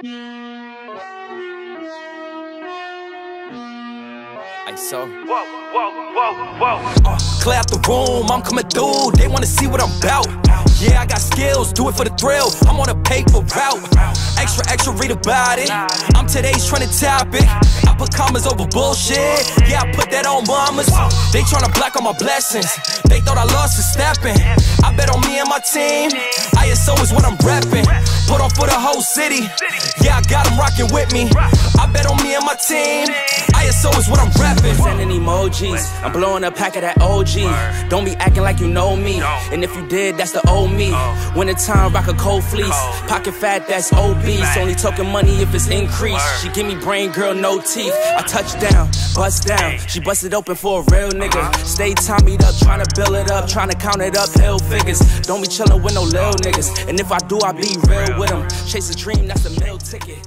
I saw. Whoa, whoa, whoa, whoa. Uh, clear out the room, I'm coming through. They wanna see what I'm about. Yeah, I got skills, do it for the thrill. I'm on a paper route. Extra, extra, read about it. I'm today's trying to top it. I put commas over bullshit. Yeah, I put that on mamas. They trying to block all my blessings. They thought I lost for stepping. I bet on me and my team. ISO is what I'm repping. Put on for the whole city. Yeah, I got them rocking with me. I bet on me and my team. ISO is what I'm repping. Sending emojis. I'm blowing a pack of that OG. Don't be acting like you know me. And if you did, that's the old me. time, rock a cold fleece. Pocket fat, that's OB beast. Only talking money if it's increased. She give me brain, girl, no teeth. I touch down, bust down. She busted open for a real nigga. Stay Tommyed up, trying to build it up, trying to count it up, hell figures. Don't be chilling with no little niggas. And if I do, I be real with them. Chase a dream, that's a meal ticket.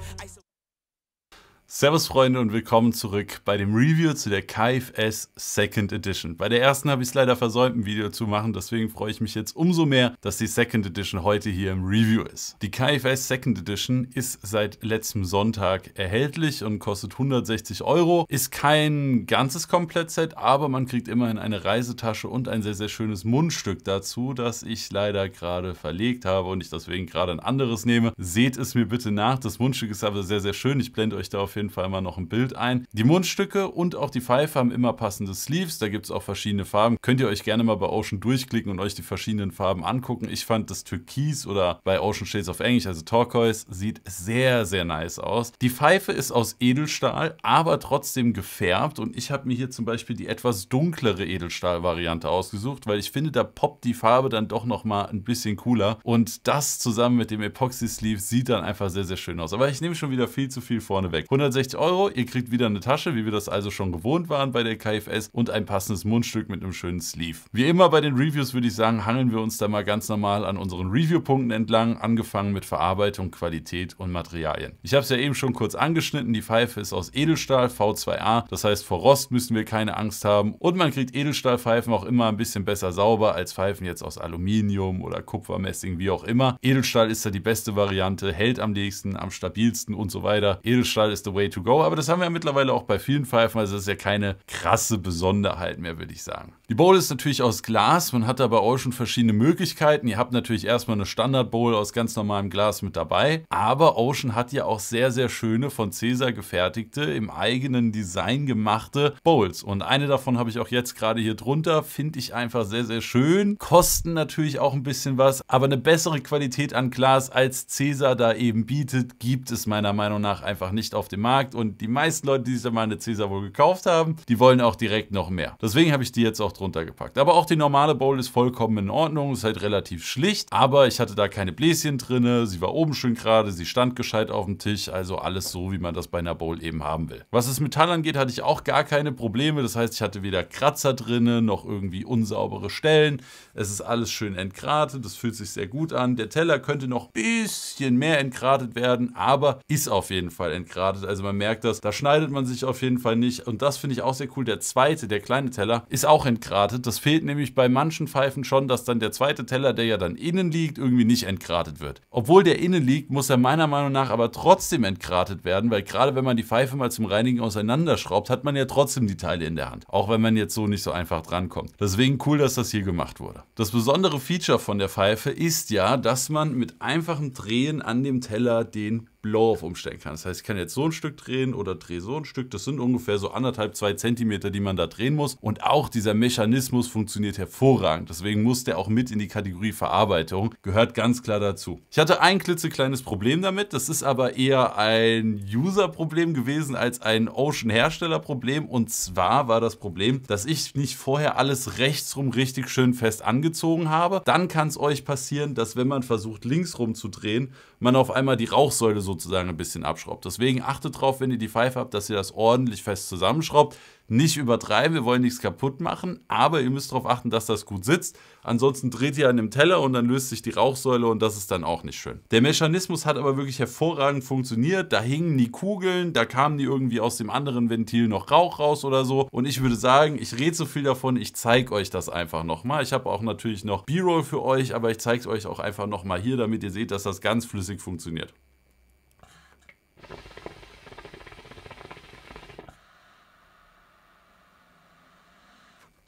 Servus Freunde und willkommen zurück bei dem Review zu der KFS Second Edition. Bei der ersten habe ich es leider versäumt, ein Video zu machen, deswegen freue ich mich jetzt umso mehr, dass die Second Edition heute hier im Review ist. Die KFS Second Edition ist seit letztem Sonntag erhältlich und kostet 160 Euro. Ist kein ganzes Komplettset, aber man kriegt immerhin eine Reisetasche und ein sehr, sehr schönes Mundstück dazu, das ich leider gerade verlegt habe und ich deswegen gerade ein anderes nehme. Seht es mir bitte nach, das Mundstück ist aber sehr, sehr schön. Ich blende euch darauf hin jeden Fall mal noch ein Bild ein. Die Mundstücke und auch die Pfeife haben immer passende Sleeves. Da gibt es auch verschiedene Farben. Könnt ihr euch gerne mal bei Ocean durchklicken und euch die verschiedenen Farben angucken. Ich fand das Türkis oder bei Ocean Shades es auf Englisch, also Turquoise, sieht sehr, sehr nice aus. Die Pfeife ist aus Edelstahl, aber trotzdem gefärbt. Und ich habe mir hier zum Beispiel die etwas dunklere Edelstahl-Variante ausgesucht, weil ich finde, da poppt die Farbe dann doch nochmal ein bisschen cooler. Und das zusammen mit dem Epoxy-Sleeve sieht dann einfach sehr, sehr schön aus. Aber ich nehme schon wieder viel zu viel vorne weg. 100 160 Euro. Ihr kriegt wieder eine Tasche, wie wir das also schon gewohnt waren bei der KFS und ein passendes Mundstück mit einem schönen Sleeve. Wie immer bei den Reviews würde ich sagen, hangeln wir uns da mal ganz normal an unseren Review-Punkten entlang, angefangen mit Verarbeitung, Qualität und Materialien. Ich habe es ja eben schon kurz angeschnitten, die Pfeife ist aus Edelstahl V2A, das heißt vor Rost müssen wir keine Angst haben und man kriegt Edelstahlpfeifen auch immer ein bisschen besser sauber als Pfeifen jetzt aus Aluminium oder Kupfermessing, wie auch immer. Edelstahl ist da die beste Variante, hält am nächsten, am stabilsten und so weiter. Edelstahl ist the way way to go. Aber das haben wir ja mittlerweile auch bei vielen Pfeifen. Also das ist ja keine krasse Besonderheit mehr, würde ich sagen. Die Bowl ist natürlich aus Glas, man hat dabei auch schon verschiedene Möglichkeiten. Ihr habt natürlich erstmal eine Standard Bowl aus ganz normalem Glas mit dabei, aber Ocean hat ja auch sehr, sehr schöne von Cäsar gefertigte, im eigenen Design gemachte Bowls. Und eine davon habe ich auch jetzt gerade hier drunter, finde ich einfach sehr, sehr schön. Kosten natürlich auch ein bisschen was, aber eine bessere Qualität an Glas als Cäsar da eben bietet, gibt es meiner Meinung nach einfach nicht auf dem Markt. Und die meisten Leute, die sich da mal eine Cäsar wohl gekauft haben, die wollen auch direkt noch mehr. Deswegen habe ich die jetzt auch runtergepackt. Aber auch die normale Bowl ist vollkommen in Ordnung, ist halt relativ schlicht, aber ich hatte da keine Bläschen drin, sie war oben schön gerade, sie stand gescheit auf dem Tisch, also alles so, wie man das bei einer Bowl eben haben will. Was das Metall angeht, hatte ich auch gar keine Probleme, das heißt, ich hatte weder Kratzer drin, noch irgendwie unsaubere Stellen, es ist alles schön entgratet, das fühlt sich sehr gut an, der Teller könnte noch ein bisschen mehr entgratet werden, aber ist auf jeden Fall entgratet, also man merkt das, da schneidet man sich auf jeden Fall nicht und das finde ich auch sehr cool, der zweite, der kleine Teller, ist auch entgratet, entgratet. Das fehlt nämlich bei manchen Pfeifen schon, dass dann der zweite Teller, der ja dann innen liegt, irgendwie nicht entgratet wird. Obwohl der innen liegt, muss er meiner Meinung nach aber trotzdem entgratet werden, weil gerade wenn man die Pfeife mal zum Reinigen auseinanderschraubt, hat man ja trotzdem die Teile in der Hand. Auch wenn man jetzt so nicht so einfach drankommt. Deswegen cool, dass das hier gemacht wurde. Das besondere Feature von der Pfeife ist ja, dass man mit einfachem Drehen an dem Teller den Blow-Off umstellen kann. Das heißt, ich kann jetzt so ein Stück drehen oder drehe so ein Stück. Das sind ungefähr so anderthalb, zwei Zentimeter, die man da drehen muss. Und auch dieser Mechanismus funktioniert hervorragend. Deswegen muss der auch mit in die Kategorie Verarbeitung. Gehört ganz klar dazu. Ich hatte ein klitzekleines Problem damit. Das ist aber eher ein User-Problem gewesen als ein Ocean-Hersteller-Problem. Und zwar war das Problem, dass ich nicht vorher alles rechtsrum richtig schön fest angezogen habe. Dann kann es euch passieren, dass wenn man versucht, linksrum zu drehen, man auf einmal die Rauchsäule so sozusagen ein bisschen abschraubt. Deswegen achtet darauf, wenn ihr die Pfeife habt, dass ihr das ordentlich fest zusammenschraubt. Nicht übertreiben, wir wollen nichts kaputt machen, aber ihr müsst darauf achten, dass das gut sitzt. Ansonsten dreht ihr an dem Teller und dann löst sich die Rauchsäule und das ist dann auch nicht schön. Der Mechanismus hat aber wirklich hervorragend funktioniert. Da hingen die Kugeln, da kamen die irgendwie aus dem anderen Ventil noch Rauch raus oder so. Und ich würde sagen, ich rede so viel davon, ich zeige euch das einfach nochmal. Ich habe auch natürlich noch B-Roll für euch, aber ich zeige es euch auch einfach nochmal hier, damit ihr seht, dass das ganz flüssig funktioniert.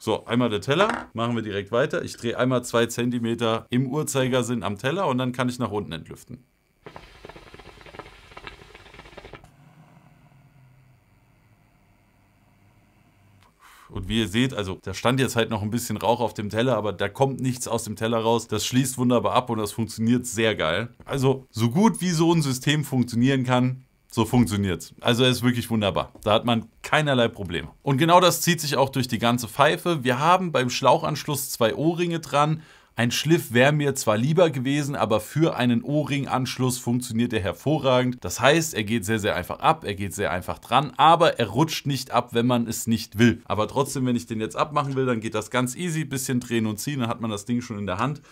So, einmal der Teller, machen wir direkt weiter. Ich drehe einmal zwei Zentimeter im Uhrzeigersinn am Teller und dann kann ich nach unten entlüften. Und wie ihr seht, also da stand jetzt halt noch ein bisschen Rauch auf dem Teller, aber da kommt nichts aus dem Teller raus. Das schließt wunderbar ab und das funktioniert sehr geil. Also so gut wie so ein System funktionieren kann, so funktioniert es. Also er ist wirklich wunderbar. Da hat man keinerlei Probleme. Und genau das zieht sich auch durch die ganze Pfeife. Wir haben beim Schlauchanschluss zwei Ohrringe dran. Ein Schliff wäre mir zwar lieber gewesen, aber für einen O-Ring-Anschluss funktioniert er hervorragend. Das heißt, er geht sehr, sehr einfach ab, er geht sehr einfach dran, aber er rutscht nicht ab, wenn man es nicht will. Aber trotzdem, wenn ich den jetzt abmachen will, dann geht das ganz easy. Bisschen drehen und ziehen, dann hat man das Ding schon in der Hand.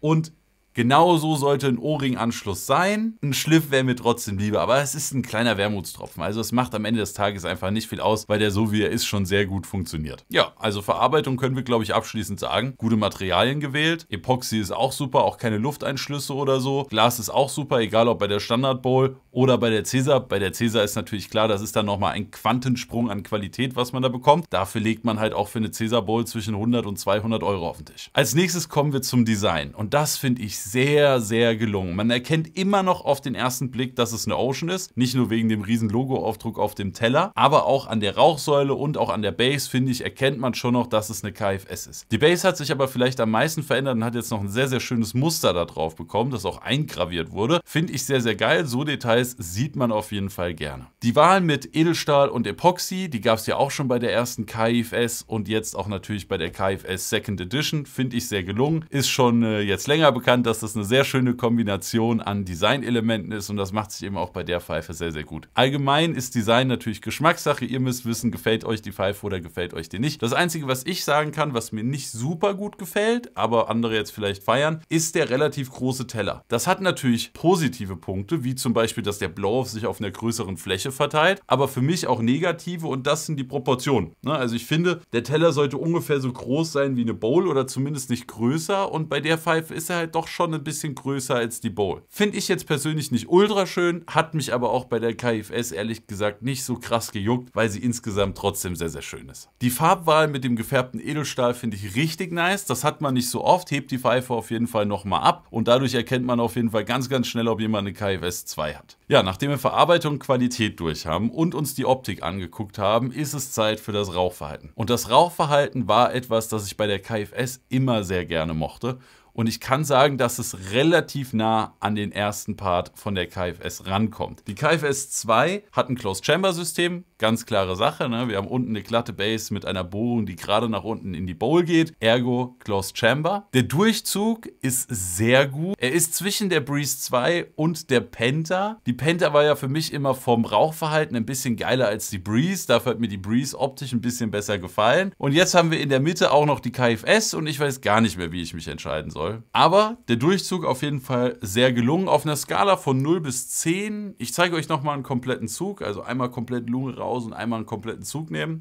Und Genauso sollte ein O-Ring-Anschluss sein. Ein Schliff wäre mir trotzdem lieber, aber es ist ein kleiner Wermutstropfen. Also es macht am Ende des Tages einfach nicht viel aus, weil der so wie er ist schon sehr gut funktioniert. Ja, also Verarbeitung können wir glaube ich abschließend sagen. Gute Materialien gewählt. Epoxy ist auch super, auch keine Lufteinschlüsse oder so. Glas ist auch super, egal ob bei der Standard Bowl oder bei der Cäsar. Bei der Cäsar ist natürlich klar, das ist dann nochmal ein Quantensprung an Qualität, was man da bekommt. Dafür legt man halt auch für eine Cäsar Bowl zwischen 100 und 200 Euro auf den Tisch. Als nächstes kommen wir zum Design und das finde ich sehr, sehr gelungen. Man erkennt immer noch auf den ersten Blick, dass es eine Ocean ist. Nicht nur wegen dem riesen Logo-Aufdruck auf dem Teller, aber auch an der Rauchsäule und auch an der Base, finde ich, erkennt man schon noch, dass es eine KFS ist. Die Base hat sich aber vielleicht am meisten verändert und hat jetzt noch ein sehr, sehr schönes Muster da drauf bekommen, das auch eingraviert wurde. Finde ich sehr, sehr geil. So Details sieht man auf jeden Fall gerne. Die Wahl mit Edelstahl und Epoxy, die gab es ja auch schon bei der ersten KFS und jetzt auch natürlich bei der KFS Second Edition. Finde ich sehr gelungen. Ist schon äh, jetzt länger bekannt, dass das eine sehr schöne Kombination an Designelementen ist und das macht sich eben auch bei der Pfeife sehr, sehr gut. Allgemein ist Design natürlich Geschmackssache. Ihr müsst wissen, gefällt euch die Pfeife oder gefällt euch die nicht. Das Einzige, was ich sagen kann, was mir nicht super gut gefällt, aber andere jetzt vielleicht feiern, ist der relativ große Teller. Das hat natürlich positive Punkte, wie zum Beispiel, dass der Blow-Off sich auf einer größeren Fläche verteilt, aber für mich auch negative und das sind die Proportionen. Ne? Also ich finde, der Teller sollte ungefähr so groß sein wie eine Bowl oder zumindest nicht größer und bei der Pfeife ist er halt doch schon ein bisschen größer als die Bowl. Finde ich jetzt persönlich nicht ultra schön, hat mich aber auch bei der KFS ehrlich gesagt nicht so krass gejuckt, weil sie insgesamt trotzdem sehr, sehr schön ist. Die Farbwahl mit dem gefärbten Edelstahl finde ich richtig nice. Das hat man nicht so oft, hebt die Pfeife auf jeden Fall nochmal ab und dadurch erkennt man auf jeden Fall ganz, ganz schnell, ob jemand eine KFS 2 hat. Ja, nachdem wir Verarbeitung und Qualität durch haben und uns die Optik angeguckt haben, ist es Zeit für das Rauchverhalten. Und das Rauchverhalten war etwas, das ich bei der KFS immer sehr gerne mochte und ich kann sagen, dass es relativ nah an den ersten Part von der KFS rankommt. Die KFS 2 hat ein Closed-Chamber-System, ganz klare Sache. Ne? Wir haben unten eine glatte Base mit einer Bohrung, die gerade nach unten in die Bowl geht. Ergo Closed Chamber. Der Durchzug ist sehr gut. Er ist zwischen der Breeze 2 und der Penta. Die Penta war ja für mich immer vom Rauchverhalten ein bisschen geiler als die Breeze. Dafür hat mir die Breeze optisch ein bisschen besser gefallen. Und jetzt haben wir in der Mitte auch noch die KFS und ich weiß gar nicht mehr, wie ich mich entscheiden soll. Aber der Durchzug auf jeden Fall sehr gelungen. Auf einer Skala von 0 bis 10. Ich zeige euch nochmal einen kompletten Zug. Also einmal komplett Lunge raus aus und einmal einen kompletten Zug nehmen.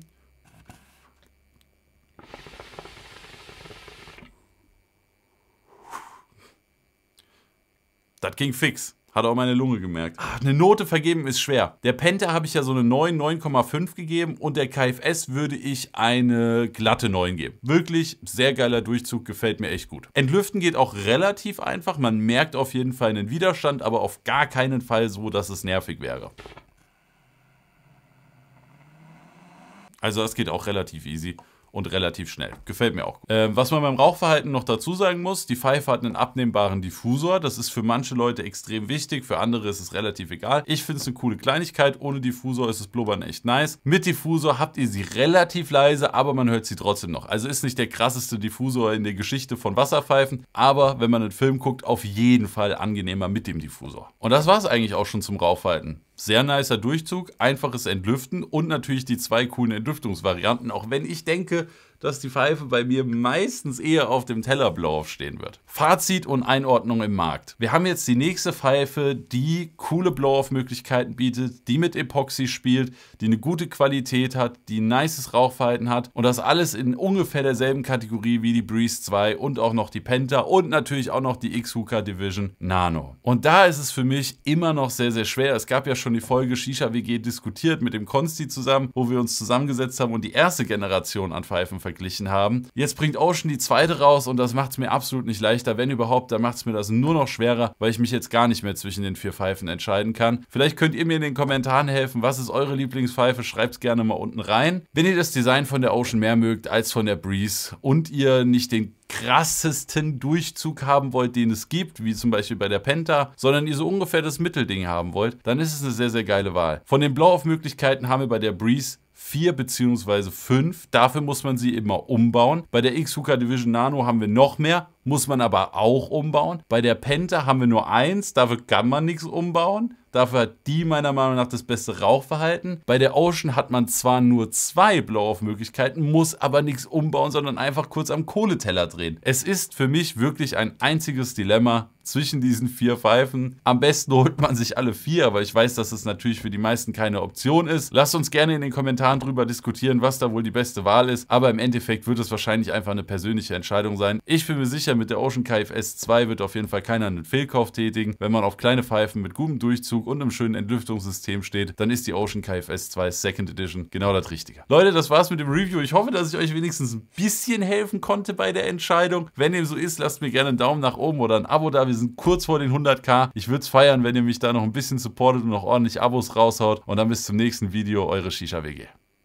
Das ging fix. Hat auch meine Lunge gemerkt. Ach, eine Note vergeben ist schwer. Der Penta habe ich ja so eine 9, 9,5 gegeben und der KFS würde ich eine glatte 9 geben. Wirklich sehr geiler Durchzug, gefällt mir echt gut. Entlüften geht auch relativ einfach. Man merkt auf jeden Fall einen Widerstand, aber auf gar keinen Fall so, dass es nervig wäre. Also das geht auch relativ easy und relativ schnell. Gefällt mir auch. Ähm, was man beim Rauchverhalten noch dazu sagen muss, die Pfeife hat einen abnehmbaren Diffusor. Das ist für manche Leute extrem wichtig, für andere ist es relativ egal. Ich finde es eine coole Kleinigkeit. Ohne Diffusor ist das Blubbern echt nice. Mit Diffusor habt ihr sie relativ leise, aber man hört sie trotzdem noch. Also ist nicht der krasseste Diffusor in der Geschichte von Wasserpfeifen, aber wenn man einen Film guckt, auf jeden Fall angenehmer mit dem Diffusor. Und das war es eigentlich auch schon zum Rauchverhalten. Sehr nicer Durchzug, einfaches Entlüften und natürlich die zwei coolen Entlüftungsvarianten, auch wenn ich denke, dass die Pfeife bei mir meistens eher auf dem Teller Tellerblauf stehen wird. Fazit und Einordnung im Markt. Wir haben jetzt die nächste Pfeife, die coole Blow-Off-Möglichkeiten bietet, die mit Epoxy spielt, die eine gute Qualität hat, die ein nices Rauchverhalten hat und das alles in ungefähr derselben Kategorie wie die Breeze 2 und auch noch die Penta und natürlich auch noch die X-Hooker Division Nano. Und da ist es für mich immer noch sehr, sehr schwer. Es gab ja schon die Folge Shisha WG diskutiert mit dem Konsti zusammen, wo wir uns zusammengesetzt haben und die erste Generation an Pfeifen verglichen haben. Jetzt bringt Ocean die zweite raus und das macht es mir absolut nicht leichter. Wenn überhaupt, dann macht es mir das nur noch schwerer, weil ich mich jetzt gar nicht mehr zwischen den vier Pfeifen entscheiden kann. Vielleicht könnt ihr mir in den Kommentaren helfen, was ist eure Lieblingspfeife? Schreibt es gerne mal unten rein. Wenn ihr das Design von der Ocean mehr mögt als von der Breeze und ihr nicht den krassesten Durchzug haben wollt, den es gibt, wie zum Beispiel bei der Penta, sondern ihr so ungefähr das Mittelding haben wollt, dann ist es eine sehr, sehr geile Wahl. Von den Blow-Off-Möglichkeiten haben wir bei der Breeze 4 beziehungsweise 5. Dafür muss man sie immer umbauen. Bei der X-Hooker Division Nano haben wir noch mehr muss man aber auch umbauen. Bei der Penta haben wir nur eins, dafür kann man nichts umbauen. Dafür hat die meiner Meinung nach das beste Rauchverhalten. Bei der Ocean hat man zwar nur zwei Blow-Off-Möglichkeiten, muss aber nichts umbauen, sondern einfach kurz am Kohleteller drehen. Es ist für mich wirklich ein einziges Dilemma zwischen diesen vier Pfeifen. Am besten holt man sich alle vier, aber ich weiß, dass es natürlich für die meisten keine Option ist. Lasst uns gerne in den Kommentaren drüber diskutieren, was da wohl die beste Wahl ist. Aber im Endeffekt wird es wahrscheinlich einfach eine persönliche Entscheidung sein. Ich bin mir sicher, mit der Ocean Cave S2 wird auf jeden Fall keiner einen Fehlkauf tätigen. Wenn man auf kleine Pfeifen mit gutem Durchzug und einem schönen Entlüftungssystem steht, dann ist die Ocean Cave S2 Second Edition genau das Richtige. Leute, das war's mit dem Review. Ich hoffe, dass ich euch wenigstens ein bisschen helfen konnte bei der Entscheidung. Wenn dem so ist, lasst mir gerne einen Daumen nach oben oder ein Abo da. Wir sind kurz vor den 100k. Ich würde es feiern, wenn ihr mich da noch ein bisschen supportet und noch ordentlich Abos raushaut. Und dann bis zum nächsten Video. Eure Shisha WG.